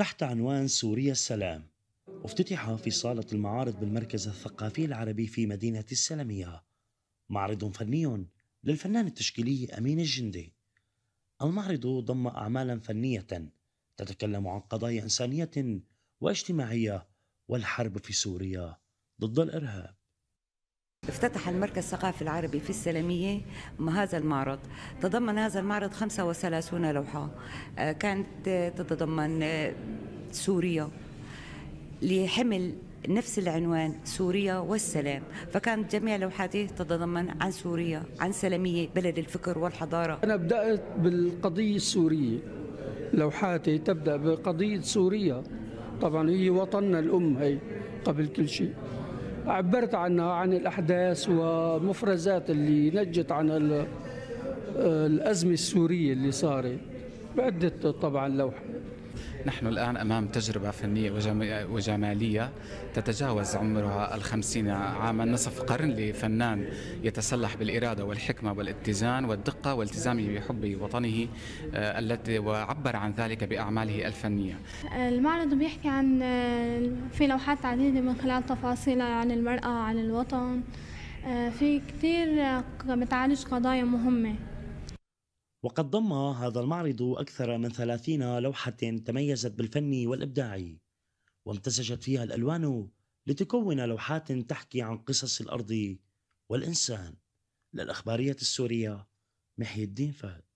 تحت عنوان سوريا السلام افتتح في صالة المعارض بالمركز الثقافي العربي في مدينة السلمية معرض فني للفنان التشكيلي أمين الجندي المعرض ضم أعمالا فنية تتكلم عن قضايا إنسانية واجتماعية والحرب في سوريا ضد الإرهاب افتتح المركز الثقافي العربي في السلمية هذا المعرض تضمن هذا المعرض 35 لوحة آه، كانت تتضمن آه، سوريا لحمل نفس العنوان سوريا والسلام فكانت جميع لوحاتي تتضمن عن سوريا عن سلمية بلد الفكر والحضارة أنا بدأت بالقضية السورية لوحاتي تبدأ بقضية سوريا طبعا هي وطننا الأم هي قبل كل شيء عبرت عنها عن الأحداث ومفرزات اللي نجت عن الأزمة السورية اللي صارت بعدة طبعا لوحة نحن الآن أمام تجربة فنية وجمالية تتجاوز عمرها الخمسين عاما نصف قرن لفنان يتسلح بالإرادة والحكمة والاتزان والدقة والتزامه بحب وطنه آه، التي وعبر عن ذلك بأعماله الفنية المعرض بيحكي عن آه، في لوحات عديدة من خلال تفاصيلها عن المرأة عن الوطن آه، في كثير بتعالج قضايا مهمة وقد ضم هذا المعرض أكثر من ثلاثين لوحة تميزت بالفن والإبداع وامتزجت فيها الألوان لتكون لوحات تحكي عن قصص الأرض والإنسان للأخبارية السورية محي الدين فهد